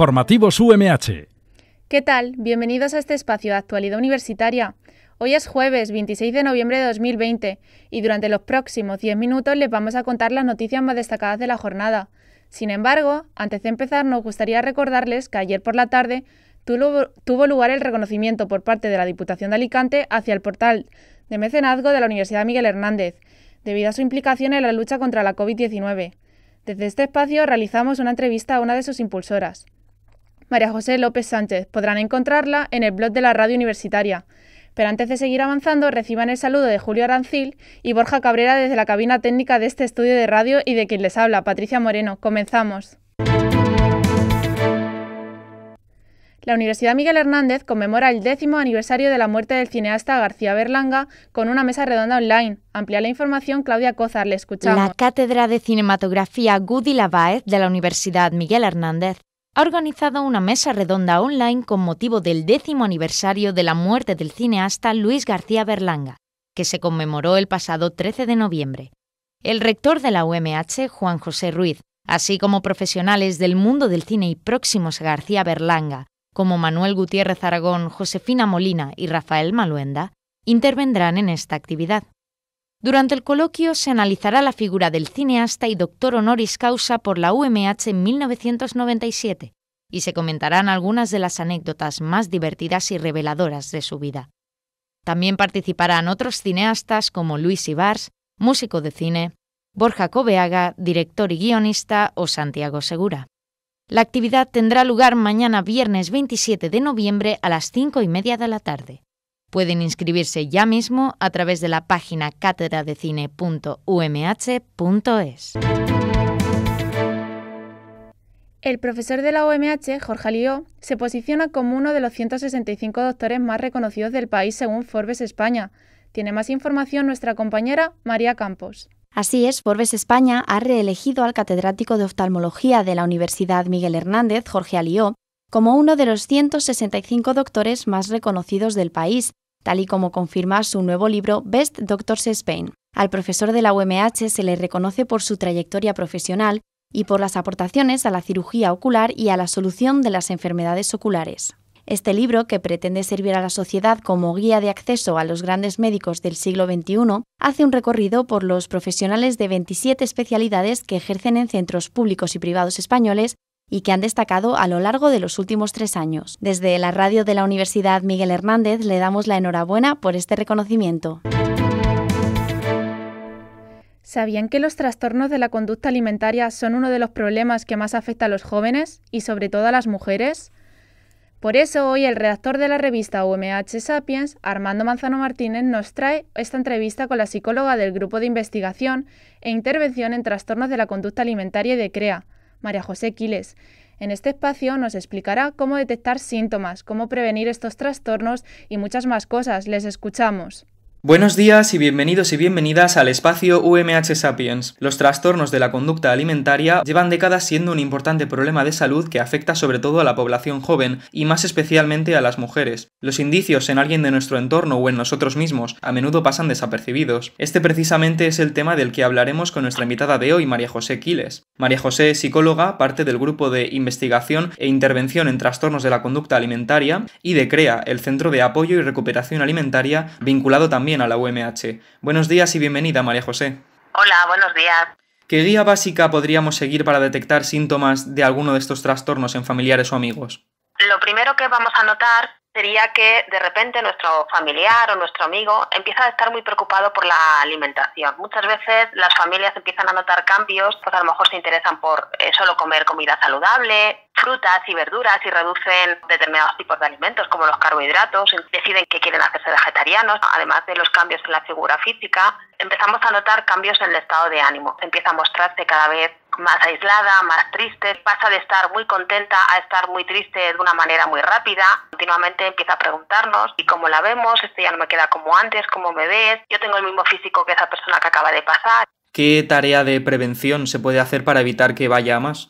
Informativos UMH. ¿Qué tal? Bienvenidos a este espacio de actualidad universitaria. Hoy es jueves 26 de noviembre de 2020 y durante los próximos 10 minutos les vamos a contar las noticias más destacadas de la jornada. Sin embargo, antes de empezar nos gustaría recordarles que ayer por la tarde tuvo lugar el reconocimiento por parte de la Diputación de Alicante hacia el portal de mecenazgo de la Universidad Miguel Hernández, debido a su implicación en la lucha contra la COVID-19. Desde este espacio realizamos una entrevista a una de sus impulsoras. María José López Sánchez. Podrán encontrarla en el blog de la radio universitaria. Pero antes de seguir avanzando, reciban el saludo de Julio Arancil y Borja Cabrera desde la cabina técnica de este estudio de radio y de quien les habla, Patricia Moreno. Comenzamos. La Universidad Miguel Hernández conmemora el décimo aniversario de la muerte del cineasta García Berlanga con una mesa redonda online. Amplía la información Claudia Cozar, le escuchamos. La Cátedra de Cinematografía Gudi Lavaez de la Universidad Miguel Hernández ha organizado una mesa redonda online con motivo del décimo aniversario de la muerte del cineasta Luis García Berlanga, que se conmemoró el pasado 13 de noviembre. El rector de la UMH, Juan José Ruiz, así como profesionales del mundo del cine y próximos a García Berlanga, como Manuel Gutiérrez Aragón, Josefina Molina y Rafael Maluenda, intervendrán en esta actividad. Durante el coloquio se analizará la figura del cineasta y doctor honoris causa por la UMH en 1997 y se comentarán algunas de las anécdotas más divertidas y reveladoras de su vida. También participarán otros cineastas como Luis Ibars, músico de cine, Borja Cobeaga, director y guionista, o Santiago Segura. La actividad tendrá lugar mañana viernes 27 de noviembre a las 5 y media de la tarde. Pueden inscribirse ya mismo a través de la página cátedradecine.umh.es. El profesor de la UMH, Jorge Alió, se posiciona como uno de los 165 doctores más reconocidos del país según Forbes España. Tiene más información nuestra compañera María Campos. Así es, Forbes España ha reelegido al catedrático de oftalmología de la Universidad Miguel Hernández, Jorge Alió, como uno de los 165 doctores más reconocidos del país, tal y como confirma su nuevo libro Best Doctors Spain. Al profesor de la UMH se le reconoce por su trayectoria profesional y por las aportaciones a la cirugía ocular y a la solución de las enfermedades oculares. Este libro, que pretende servir a la sociedad como guía de acceso a los grandes médicos del siglo XXI, hace un recorrido por los profesionales de 27 especialidades que ejercen en centros públicos y privados españoles y que han destacado a lo largo de los últimos tres años. Desde la radio de la Universidad Miguel Hernández le damos la enhorabuena por este reconocimiento. ¿Sabían que los trastornos de la conducta alimentaria son uno de los problemas que más afecta a los jóvenes y sobre todo a las mujeres? Por eso hoy el redactor de la revista UMH Sapiens, Armando Manzano Martínez, nos trae esta entrevista con la psicóloga del Grupo de Investigación e Intervención en Trastornos de la Conducta Alimentaria de CREA, María José Quiles. En este espacio nos explicará cómo detectar síntomas, cómo prevenir estos trastornos y muchas más cosas. Les escuchamos. Buenos días y bienvenidos y bienvenidas al espacio UMH Sapiens. Los trastornos de la conducta alimentaria llevan décadas siendo un importante problema de salud que afecta sobre todo a la población joven y más especialmente a las mujeres. Los indicios en alguien de nuestro entorno o en nosotros mismos a menudo pasan desapercibidos. Este precisamente es el tema del que hablaremos con nuestra invitada de hoy, María José Quiles. María José es psicóloga, parte del grupo de investigación e intervención en trastornos de la conducta alimentaria y de CREA, el Centro de Apoyo y Recuperación Alimentaria, vinculado también a la UMH. Buenos días y bienvenida, María José. Hola, buenos días. ¿Qué guía básica podríamos seguir para detectar síntomas de alguno de estos trastornos en familiares o amigos? Lo primero que vamos a notar sería que de repente nuestro familiar o nuestro amigo empieza a estar muy preocupado por la alimentación. Muchas veces las familias empiezan a notar cambios, pues a lo mejor se interesan por eh, solo comer comida saludable, frutas y verduras y reducen determinados tipos de alimentos como los carbohidratos, deciden que quieren hacerse vegetarianos, además de los cambios en la figura física, empezamos a notar cambios en el estado de ánimo. Empieza a mostrarse cada vez más aislada, más triste, pasa de estar muy contenta a estar muy triste de una manera muy rápida, continuamente empieza a preguntarnos, ¿y como la vemos? Este ya no me queda como antes, ¿cómo me ves? Yo tengo el mismo físico que esa persona que acaba de pasar. ¿Qué tarea de prevención se puede hacer para evitar que vaya a más?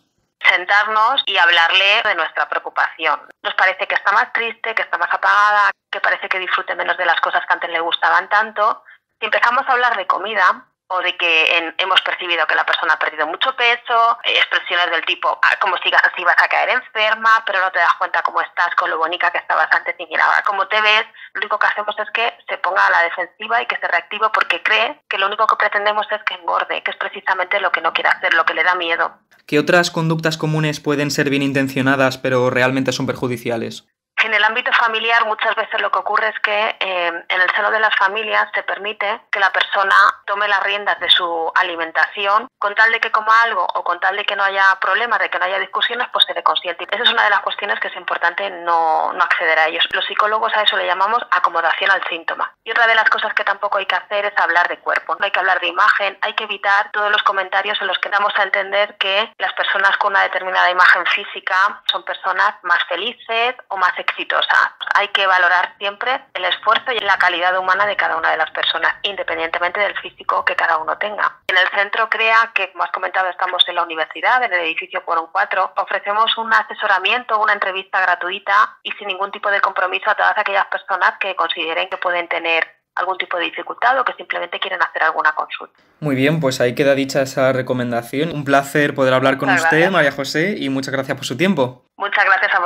sentarnos y hablarle de nuestra preocupación. Nos parece que está más triste, que está más apagada, que parece que disfrute menos de las cosas que antes le gustaban tanto. Si empezamos a hablar de comida, o de que hemos percibido que la persona ha perdido mucho peso, eh, expresiones del tipo ah, como si, así vas a caer enferma, pero no te das cuenta cómo estás, con lo bonita que está bastante sin mira ahora te ves. Lo único que hacemos es que se ponga a la defensiva y que se reactive porque cree que lo único que pretendemos es que engorde, que es precisamente lo que no quiere hacer, lo que le da miedo. ¿Qué otras conductas comunes pueden ser bien intencionadas pero realmente son perjudiciales? En el ámbito familiar muchas veces lo que ocurre es que eh, en el seno de las familias se permite que la persona tome las riendas de su alimentación con tal de que coma algo o con tal de que no haya problemas, de que no haya discusiones, pues se le Esa es una de las cuestiones que es importante no, acceder a ellos. Los psicólogos a eso le llamamos acomodación al síntoma. Y otra de las cosas que tampoco hay que hacer es hablar de cuerpo, no hay que hablar de imagen, hay que evitar todos los comentarios en los que damos a entender que las personas con una determinada imagen física son personas más felices o más exitosa. Hay que valorar siempre el esfuerzo y la calidad humana de cada una de las personas, independientemente del físico que cada uno tenga. En el centro CREA, que como has comentado estamos en la universidad, en el edificio Quorum 4, ofrecemos un asesoramiento, una entrevista gratuita y sin ningún tipo de compromiso a todas aquellas personas que consideren que pueden tener algún tipo de dificultad o que simplemente quieren hacer alguna consulta. Muy bien, pues ahí queda dicha esa recomendación. Un placer poder hablar con usted, María José, y muchas gracias por su tiempo. Muchas gracias a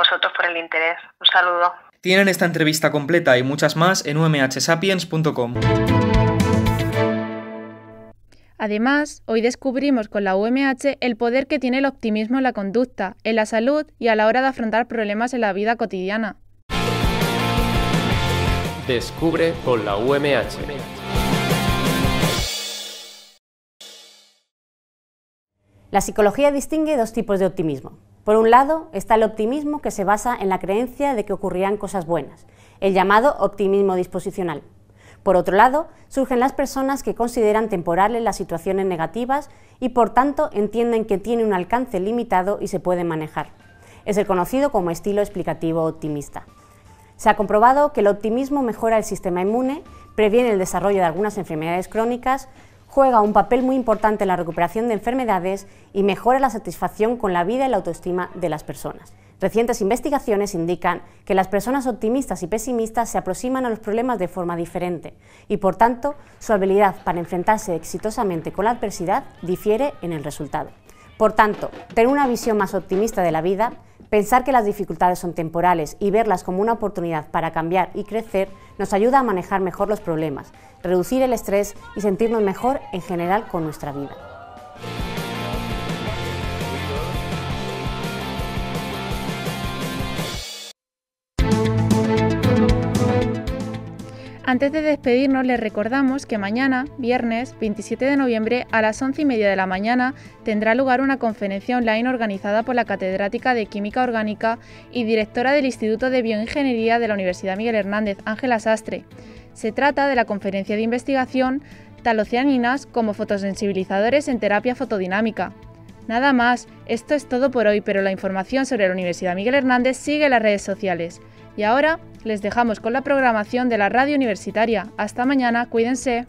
interés. Un saludo. Tienen esta entrevista completa y muchas más en umhsapiens.com. Además, hoy descubrimos con la UMH el poder que tiene el optimismo en la conducta, en la salud y a la hora de afrontar problemas en la vida cotidiana. Descubre con la UMH. La psicología distingue dos tipos de optimismo. Por un lado está el optimismo que se basa en la creencia de que ocurrirán cosas buenas, el llamado optimismo disposicional. Por otro lado, surgen las personas que consideran temporales las situaciones negativas y por tanto entienden que tiene un alcance limitado y se puede manejar. Es el conocido como estilo explicativo optimista. Se ha comprobado que el optimismo mejora el sistema inmune, previene el desarrollo de algunas enfermedades crónicas, juega un papel muy importante en la recuperación de enfermedades y mejora la satisfacción con la vida y la autoestima de las personas. Recientes investigaciones indican que las personas optimistas y pesimistas se aproximan a los problemas de forma diferente y, por tanto, su habilidad para enfrentarse exitosamente con la adversidad difiere en el resultado. Por tanto, tener una visión más optimista de la vida Pensar que las dificultades son temporales y verlas como una oportunidad para cambiar y crecer nos ayuda a manejar mejor los problemas, reducir el estrés y sentirnos mejor en general con nuestra vida. Antes de despedirnos, les recordamos que mañana, viernes 27 de noviembre, a las 11 y media de la mañana, tendrá lugar una conferencia online organizada por la catedrática de Química Orgánica y directora del Instituto de Bioingeniería de la Universidad Miguel Hernández, Ángela Sastre. Se trata de la conferencia de investigación Talocianinas como fotosensibilizadores en terapia fotodinámica. Nada más, esto es todo por hoy, pero la información sobre la Universidad Miguel Hernández sigue en las redes sociales. Y ahora les dejamos con la programación de la radio universitaria. Hasta mañana, cuídense.